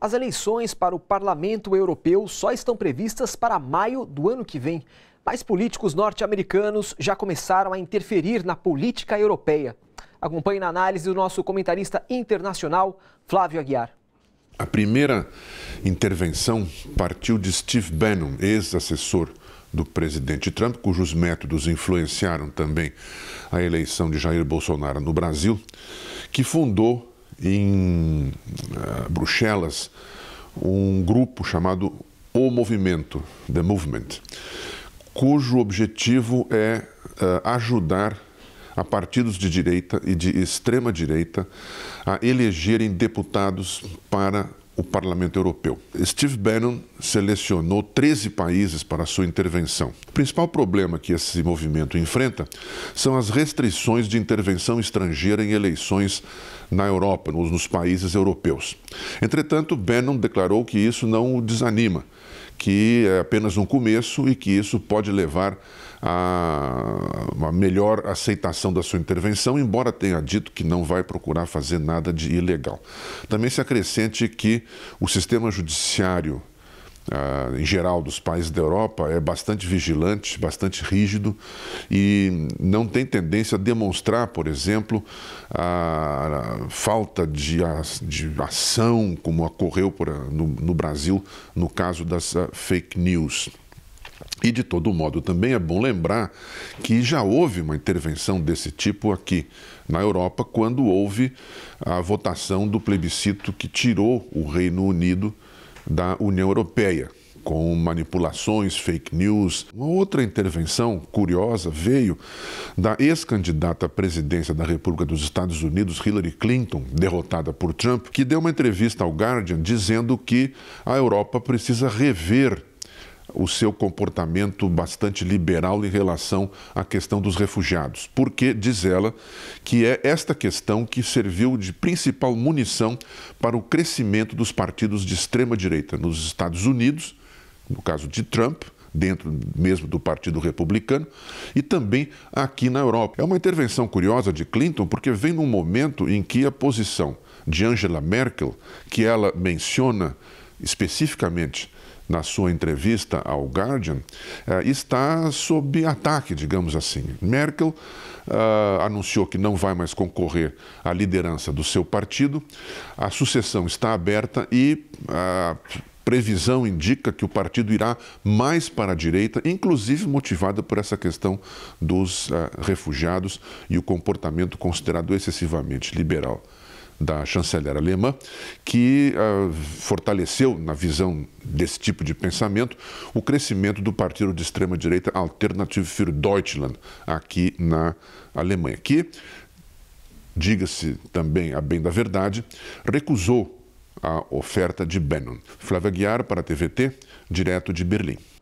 As eleições para o Parlamento Europeu só estão previstas para maio do ano que vem, mas políticos norte-americanos já começaram a interferir na política europeia. Acompanhe na análise do nosso comentarista internacional, Flávio Aguiar. A primeira intervenção partiu de Steve Bannon, ex-assessor do presidente Trump, cujos métodos influenciaram também a eleição de Jair Bolsonaro no Brasil, que fundou em uh, Bruxelas um grupo chamado O Movimento, The Movement, cujo objetivo é uh, ajudar a partidos de direita e de extrema direita a elegerem deputados para o Parlamento Europeu. Steve Bannon selecionou 13 países para sua intervenção. O principal problema que esse movimento enfrenta são as restrições de intervenção estrangeira em eleições na Europa, nos países europeus. Entretanto, Bannon declarou que isso não o desanima que é apenas um começo e que isso pode levar a uma melhor aceitação da sua intervenção, embora tenha dito que não vai procurar fazer nada de ilegal. Também se acrescente que o sistema judiciário ah, em geral dos países da Europa é bastante vigilante, bastante rígido e não tem tendência a demonstrar, por exemplo, a, falta de, de ação, como ocorreu por, no, no Brasil no caso das uh, fake news. E, de todo modo, também é bom lembrar que já houve uma intervenção desse tipo aqui na Europa, quando houve a votação do plebiscito que tirou o Reino Unido da União Europeia com manipulações, fake news. Uma outra intervenção curiosa veio da ex-candidata à presidência da República dos Estados Unidos, Hillary Clinton, derrotada por Trump, que deu uma entrevista ao Guardian dizendo que a Europa precisa rever o seu comportamento bastante liberal em relação à questão dos refugiados, porque diz ela que é esta questão que serviu de principal munição para o crescimento dos partidos de extrema direita nos Estados Unidos no caso de Trump, dentro mesmo do Partido Republicano, e também aqui na Europa. É uma intervenção curiosa de Clinton porque vem num momento em que a posição de Angela Merkel, que ela menciona especificamente na sua entrevista ao Guardian, eh, está sob ataque, digamos assim. Merkel uh, anunciou que não vai mais concorrer à liderança do seu partido, a sucessão está aberta e. Uh, previsão indica que o partido irá mais para a direita, inclusive motivada por essa questão dos uh, refugiados e o comportamento considerado excessivamente liberal da chanceler alemã, que uh, fortaleceu, na visão desse tipo de pensamento, o crescimento do partido de extrema-direita Alternative für Deutschland, aqui na Alemanha, que, diga-se também a bem da verdade, recusou a oferta de Bannon. Flávia Guiar para a TVT, direto de Berlim.